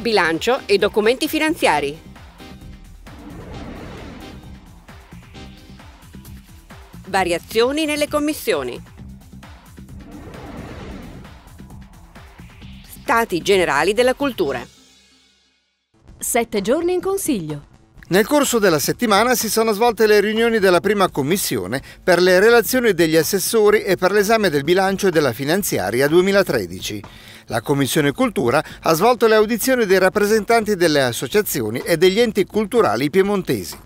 bilancio e documenti finanziari. Variazioni nelle commissioni. Stati generali della cultura. Sette giorni in consiglio. Nel corso della settimana si sono svolte le riunioni della prima commissione per le relazioni degli assessori e per l'esame del bilancio e della finanziaria 2013. La Commissione Cultura ha svolto le audizioni dei rappresentanti delle associazioni e degli enti culturali piemontesi.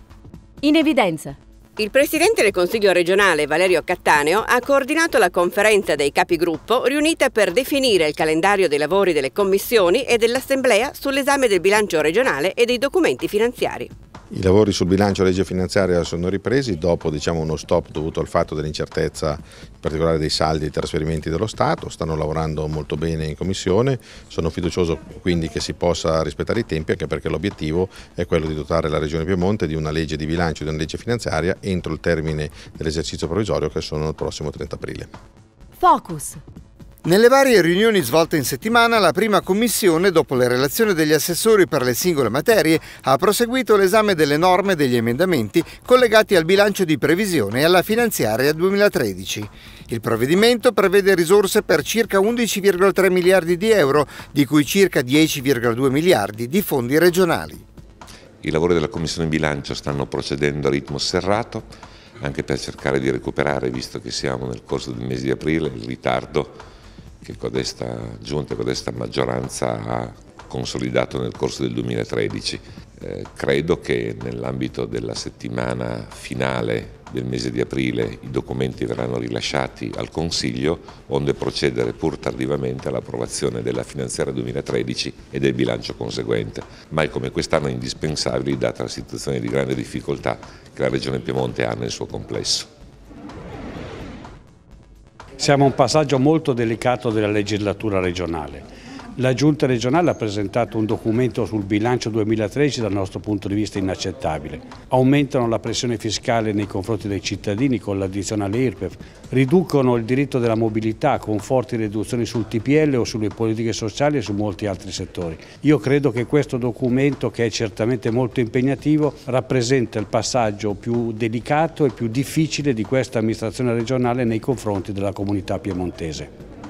In evidenza. Il Presidente del Consiglio regionale Valerio Cattaneo ha coordinato la conferenza dei capigruppo riunita per definire il calendario dei lavori delle commissioni e dell'Assemblea sull'esame del bilancio regionale e dei documenti finanziari. I lavori sul bilancio e legge finanziaria sono ripresi dopo diciamo, uno stop dovuto al fatto dell'incertezza, in particolare dei saldi e dei trasferimenti dello Stato, stanno lavorando molto bene in Commissione, sono fiducioso quindi che si possa rispettare i tempi anche perché l'obiettivo è quello di dotare la Regione Piemonte di una legge di bilancio e di una legge finanziaria entro il termine dell'esercizio provvisorio che sono il prossimo 30 aprile. Focus. Nelle varie riunioni svolte in settimana, la prima commissione, dopo le relazioni degli assessori per le singole materie, ha proseguito l'esame delle norme e degli emendamenti collegati al bilancio di previsione e alla finanziaria 2013. Il provvedimento prevede risorse per circa 11,3 miliardi di euro, di cui circa 10,2 miliardi di fondi regionali. I lavori della Commissione bilancio stanno procedendo a ritmo serrato, anche per cercare di recuperare, visto che siamo nel corso del mese di aprile, il ritardo che codesta giunta, codesta maggioranza ha consolidato nel corso del 2013. Eh, credo che nell'ambito della settimana finale del mese di aprile i documenti verranno rilasciati al Consiglio onde procedere pur tardivamente all'approvazione della finanziaria 2013 e del bilancio conseguente, mai come quest'anno indispensabili data la situazione di grande difficoltà che la Regione Piemonte ha nel suo complesso. Siamo a un passaggio molto delicato della legislatura regionale la giunta regionale ha presentato un documento sul bilancio 2013 dal nostro punto di vista inaccettabile. Aumentano la pressione fiscale nei confronti dei cittadini con l'addizionale IRPEF, riducono il diritto della mobilità con forti riduzioni sul TPL o sulle politiche sociali e su molti altri settori. Io credo che questo documento, che è certamente molto impegnativo, rappresenta il passaggio più delicato e più difficile di questa amministrazione regionale nei confronti della comunità piemontese.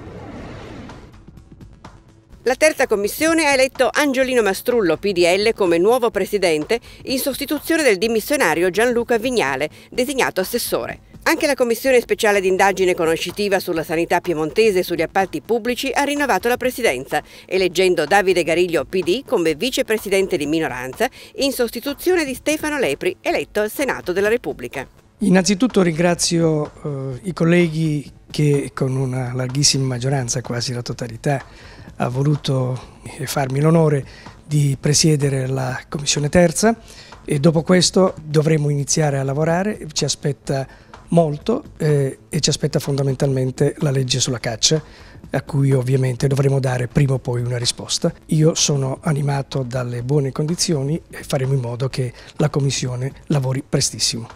La terza commissione ha eletto Angiolino Mastrullo, PDL, come nuovo presidente in sostituzione del dimissionario Gianluca Vignale, designato assessore. Anche la commissione speciale d'indagine conoscitiva sulla sanità piemontese e sugli appalti pubblici ha rinnovato la presidenza, eleggendo Davide Gariglio PD come vicepresidente di minoranza in sostituzione di Stefano Lepri, eletto al Senato della Repubblica. Innanzitutto ringrazio eh, i colleghi che con una larghissima maggioranza, quasi la totalità, ha voluto farmi l'onore di presiedere la Commissione Terza e dopo questo dovremo iniziare a lavorare, ci aspetta molto eh, e ci aspetta fondamentalmente la legge sulla caccia a cui ovviamente dovremo dare prima o poi una risposta. Io sono animato dalle buone condizioni e faremo in modo che la Commissione lavori prestissimo.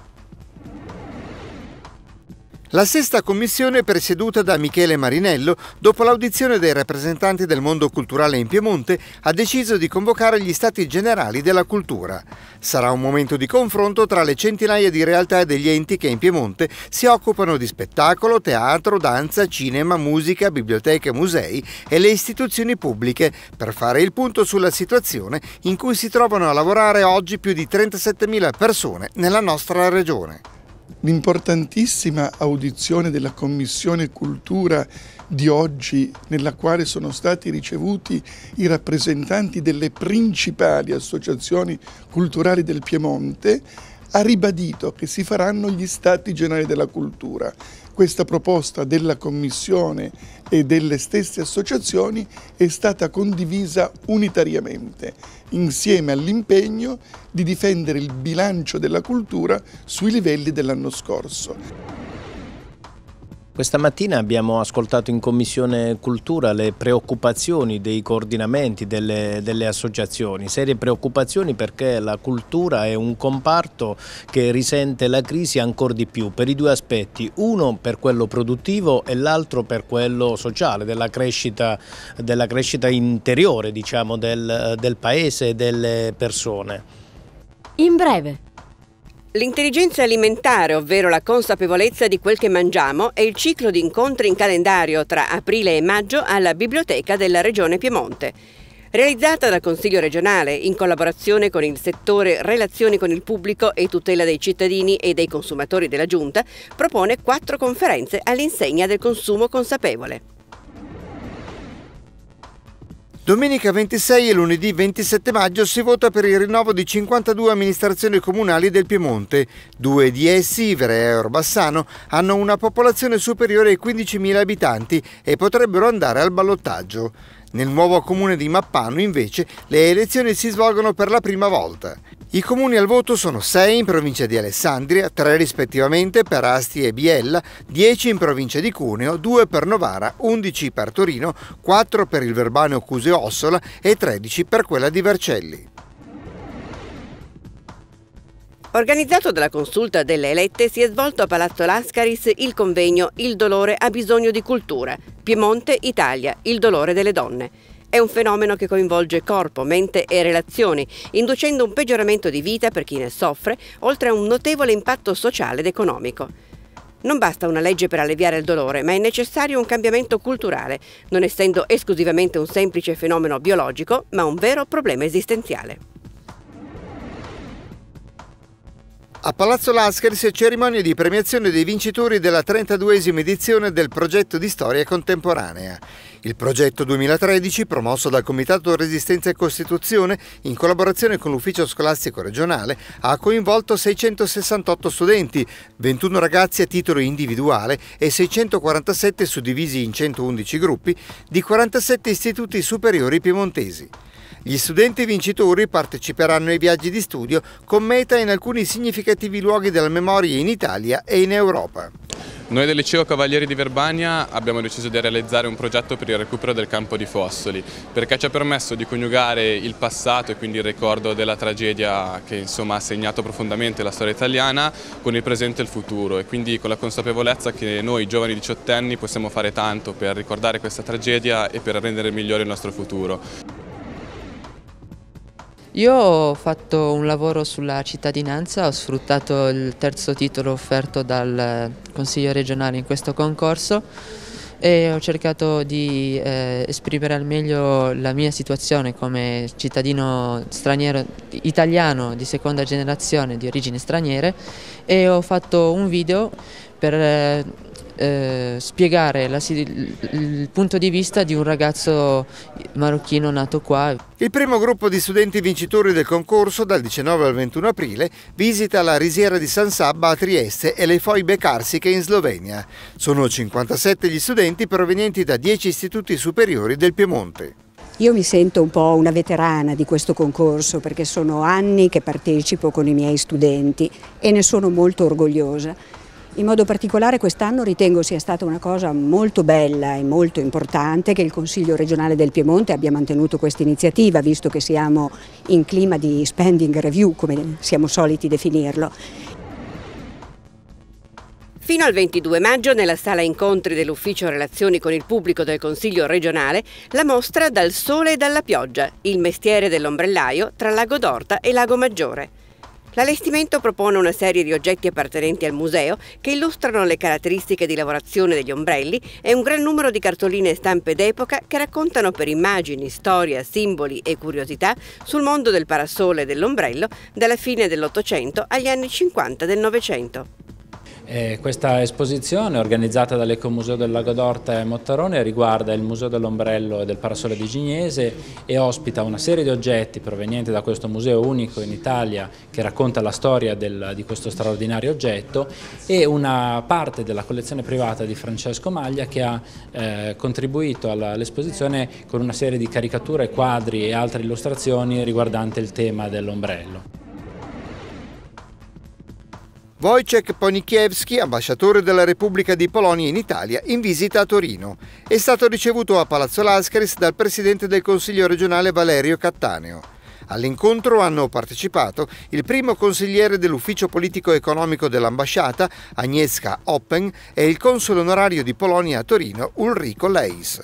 La sesta commissione, presieduta da Michele Marinello, dopo l'audizione dei rappresentanti del mondo culturale in Piemonte, ha deciso di convocare gli stati generali della cultura. Sarà un momento di confronto tra le centinaia di realtà degli enti che in Piemonte si occupano di spettacolo, teatro, danza, cinema, musica, biblioteche, musei e le istituzioni pubbliche, per fare il punto sulla situazione in cui si trovano a lavorare oggi più di 37.000 persone nella nostra regione l'importantissima audizione della Commissione Cultura di oggi, nella quale sono stati ricevuti i rappresentanti delle principali associazioni culturali del Piemonte, ha ribadito che si faranno gli stati generali della cultura questa proposta della Commissione e delle stesse associazioni è stata condivisa unitariamente, insieme all'impegno di difendere il bilancio della cultura sui livelli dell'anno scorso. Questa mattina abbiamo ascoltato in Commissione Cultura le preoccupazioni dei coordinamenti delle, delle, associazioni, serie preoccupazioni perché la cultura è un comparto che risente la crisi ancora di più per i due aspetti, uno per quello produttivo e l'altro per quello sociale, della crescita, della crescita interiore diciamo, del, del paese e delle persone. In breve. L'intelligenza alimentare, ovvero la consapevolezza di quel che mangiamo, è il ciclo di incontri in calendario tra aprile e maggio alla Biblioteca della Regione Piemonte. Realizzata dal Consiglio regionale in collaborazione con il settore Relazioni con il pubblico e tutela dei cittadini e dei consumatori della Giunta, propone quattro conferenze all'insegna del consumo consapevole. Domenica 26 e lunedì 27 maggio si vota per il rinnovo di 52 amministrazioni comunali del Piemonte. Due di essi, Ivrea e Orbassano, hanno una popolazione superiore ai 15.000 abitanti e potrebbero andare al ballottaggio. Nel nuovo comune di Mappano, invece, le elezioni si svolgono per la prima volta. I comuni al voto sono 6 in provincia di Alessandria, 3 rispettivamente per Asti e Biella, 10 in provincia di Cuneo, 2 per Novara, 11 per Torino, 4 per il Verbano Cuseo Ossola e 13 per quella di Vercelli. Organizzato dalla consulta delle elette si è svolto a Palazzo Lascaris il convegno Il dolore ha bisogno di cultura, Piemonte, Italia, il dolore delle donne. È un fenomeno che coinvolge corpo, mente e relazioni, inducendo un peggioramento di vita per chi ne soffre, oltre a un notevole impatto sociale ed economico. Non basta una legge per alleviare il dolore, ma è necessario un cambiamento culturale, non essendo esclusivamente un semplice fenomeno biologico, ma un vero problema esistenziale. A Palazzo Lascari si è cerimonia di premiazione dei vincitori della 32esima edizione del progetto di storia contemporanea. Il progetto 2013, promosso dal Comitato Resistenza e Costituzione in collaborazione con l'Ufficio Scolastico Regionale, ha coinvolto 668 studenti, 21 ragazzi a titolo individuale e 647 suddivisi in 111 gruppi di 47 istituti superiori piemontesi. Gli studenti vincitori parteciperanno ai viaggi di studio con meta in alcuni significativi luoghi della memoria in Italia e in Europa. Noi del liceo Cavalieri di Verbania abbiamo deciso di realizzare un progetto per il recupero del campo di Fossoli perché ci ha permesso di coniugare il passato e quindi il ricordo della tragedia che insomma, ha segnato profondamente la storia italiana con il presente e il futuro e quindi con la consapevolezza che noi giovani diciottenni possiamo fare tanto per ricordare questa tragedia e per rendere migliore il nostro futuro. Io ho fatto un lavoro sulla cittadinanza, ho sfruttato il terzo titolo offerto dal eh, Consiglio regionale in questo concorso e ho cercato di eh, esprimere al meglio la mia situazione come cittadino straniero italiano di seconda generazione di origini straniere e ho fatto un video per eh, eh, spiegare la, il, punto di vista di un ragazzo marocchino nato qua. Il primo gruppo di studenti vincitori del concorso dal 19 al 21 aprile visita la risiera di San Sabba a Trieste e le foibe carsiche in Slovenia. Sono 57 gli studenti provenienti da 10 istituti superiori del Piemonte. Io mi sento un po' una veterana di questo concorso perché sono anni che partecipo con i miei studenti e ne sono molto orgogliosa in modo particolare quest'anno ritengo sia stata una cosa molto bella e molto importante che il Consiglio regionale del Piemonte abbia mantenuto questa iniziativa, visto che siamo in clima di spending review, come siamo soliti definirlo. Fino al 22 maggio nella sala incontri dell'ufficio relazioni con il pubblico del Consiglio regionale la mostra Dal sole e dalla pioggia, il mestiere dell'ombrellaio tra Lago d'Orta e Lago Maggiore. L'allestimento propone una serie di oggetti appartenenti al museo che illustrano le caratteristiche di lavorazione degli ombrelli e un gran numero di cartoline e stampe d'epoca che raccontano per immagini, storia, simboli e curiosità sul mondo del parasole e dell'ombrello dalla fine dell'Ottocento agli anni 50 del Novecento. Eh, questa esposizione organizzata dall'Ecomuseo del Lago d'Orta e Mottarone riguarda il Museo dell'Ombrello e del Parasole di Gignese e ospita una serie di oggetti provenienti da questo museo unico in Italia che racconta la storia del, di questo straordinario oggetto e una parte della collezione privata di Francesco Maglia che ha eh, contribuito all'esposizione con una serie di caricature, quadri e altre illustrazioni riguardante il tema dell'ombrello. Wojciech Ponichiewski, ambasciatore della Repubblica di Polonia in Italia, in visita a Torino. È stato ricevuto a Palazzo Lascaris dal presidente del Consiglio regionale Valerio Cattaneo. All'incontro hanno partecipato il primo consigliere dell'ufficio politico economico dell'ambasciata, Agnieszka Oppen, e il console onorario di Polonia a Torino, Ulrico Leis.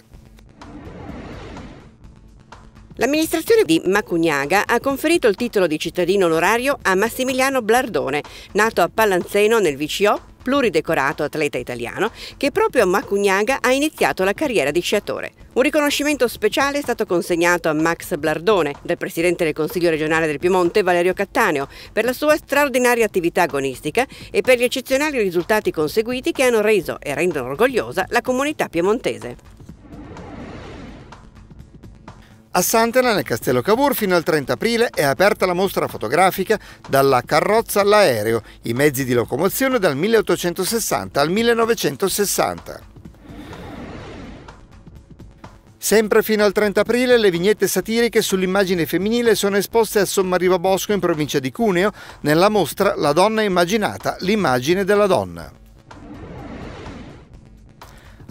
L'amministrazione di Macugnaga ha conferito il titolo di cittadino onorario a Massimiliano Blardone, nato a Palanzeno nel VCO, pluridecorato atleta italiano, che proprio a Macugnaga ha iniziato la carriera di sciatore. Un riconoscimento speciale è stato consegnato a Max Blardone dal presidente del Consiglio regionale del Piemonte Valerio Cattaneo per la sua straordinaria attività agonistica e per gli eccezionali risultati conseguiti che hanno reso e rendono orgogliosa la comunità piemontese. A Santena, nel castello Cavour, fino al 30 aprile è aperta la mostra fotografica dalla carrozza all'aereo, i mezzi di locomozione dal 1860 al 1960. Sempre fino al 30 aprile le vignette satiriche sull'immagine femminile sono esposte a Sommariva Bosco in provincia di Cuneo nella mostra La donna immaginata, l'immagine della donna.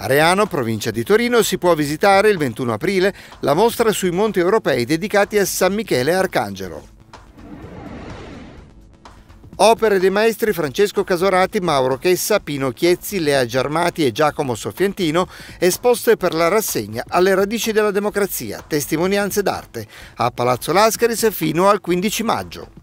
Areano, provincia di Torino, si può visitare il 21 aprile la mostra sui monti europei dedicati a San Michele Arcangelo. Opere dei maestri Francesco Casorati, Mauro Chessa, Pino Chiezzi, Lea Giarmati e Giacomo Soffientino esposte per la rassegna alle radici della democrazia, testimonianze d'arte, a Palazzo Lascaris fino al 15 maggio.